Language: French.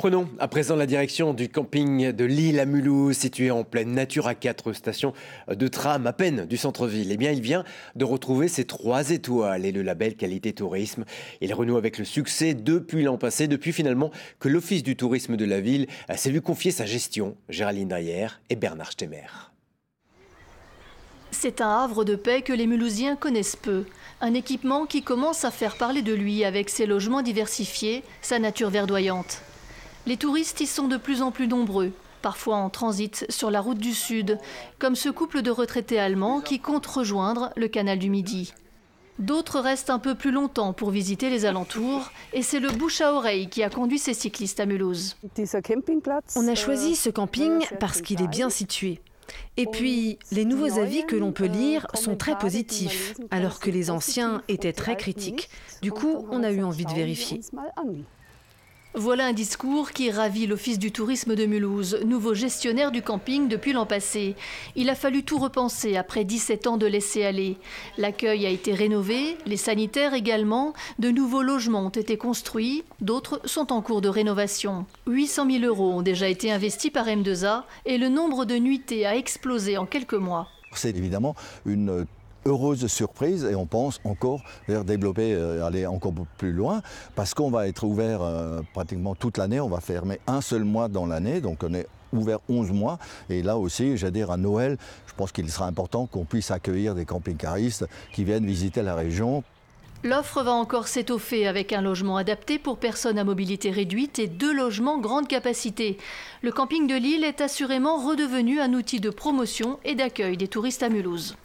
Prenons à présent la direction du camping de Lille à Mulhouse, situé en pleine nature à quatre stations de tram à peine du centre-ville. Eh bien, il vient de retrouver ses trois étoiles et le label qualité tourisme. Il renoue avec le succès depuis l'an passé, depuis finalement que l'Office du tourisme de la ville s'est vu confier sa gestion. Géraldine Daillère et Bernard Stemmer. C'est un havre de paix que les Mulhousiens connaissent peu. Un équipement qui commence à faire parler de lui avec ses logements diversifiés, sa nature verdoyante. Les touristes y sont de plus en plus nombreux, parfois en transit sur la route du Sud, comme ce couple de retraités allemands qui compte rejoindre le canal du Midi. D'autres restent un peu plus longtemps pour visiter les alentours et c'est le bouche à oreille qui a conduit ces cyclistes à Mulhouse. On a choisi ce euh, camping parce qu'il est bien situé. Et puis, les nouveaux avis que l'on peut euh, lire sont très positifs, alors que les anciens étaient très critiques. Du coup, on a eu envie de vérifier. Voilà un discours qui ravit l'Office du tourisme de Mulhouse, nouveau gestionnaire du camping depuis l'an passé. Il a fallu tout repenser après 17 ans de laisser-aller. L'accueil a été rénové, les sanitaires également, de nouveaux logements ont été construits, d'autres sont en cours de rénovation. 800 000 euros ont déjà été investis par M2A et le nombre de nuitées a explosé en quelques mois. C'est évidemment une heureuse surprise et on pense encore vers développer, euh, aller encore plus loin parce qu'on va être ouvert euh, pratiquement toute l'année, on va fermer un seul mois dans l'année, donc on est ouvert 11 mois. Et là aussi, j'allais dire à Noël, je pense qu'il sera important qu'on puisse accueillir des camping-caristes qui viennent visiter la région. L'offre va encore s'étoffer avec un logement adapté pour personnes à mobilité réduite et deux logements grande capacité. Le camping de Lille est assurément redevenu un outil de promotion et d'accueil des touristes à Mulhouse.